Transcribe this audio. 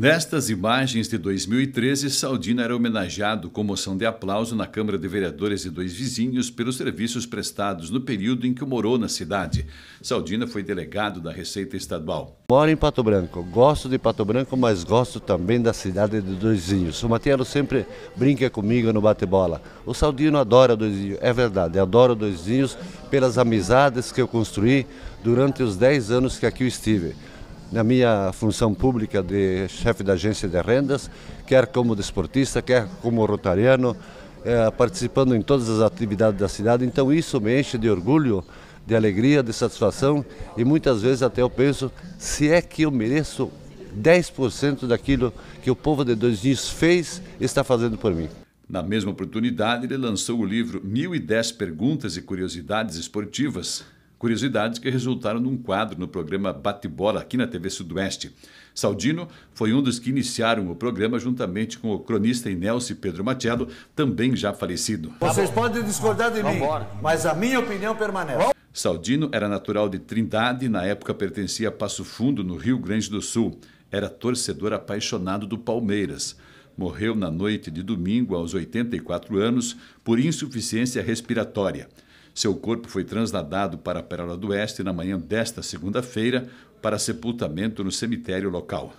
Nestas imagens de 2013, Saldino era homenageado com moção de aplauso na Câmara de Vereadores de dois vizinhos pelos serviços prestados no período em que morou na cidade. Saldino foi delegado da Receita Estadual. Moro em Pato Branco, gosto de Pato Branco, mas gosto também da cidade de Dois Vizinhos. O Matheus sempre brinca comigo no bate-bola. O Saldino adora Dois Vizinhos, é verdade, adoro Dois Vizinhos pelas amizades que eu construí durante os 10 anos que aqui eu estive na minha função pública de chefe da agência de rendas, quer como desportista, quer como rotariano, é, participando em todas as atividades da cidade. Então isso me enche de orgulho, de alegria, de satisfação e muitas vezes até eu penso se é que eu mereço 10% daquilo que o povo de Dois Dias fez e está fazendo por mim. Na mesma oportunidade, ele lançou o livro 1010 Perguntas e Curiosidades Esportivas, Curiosidades que resultaram num quadro no programa Bate-Bola aqui na TV Sudoeste. Saldino foi um dos que iniciaram o programa juntamente com o cronista Inelci Pedro Machado, também já falecido. Vocês podem discordar de mim, mas a minha opinião permanece. Saldino era natural de Trindade e na época pertencia a Passo Fundo, no Rio Grande do Sul. Era torcedor apaixonado do Palmeiras morreu na noite de domingo aos 84 anos por insuficiência respiratória. Seu corpo foi transladado para a Perola do Oeste na manhã desta segunda-feira para sepultamento no cemitério local.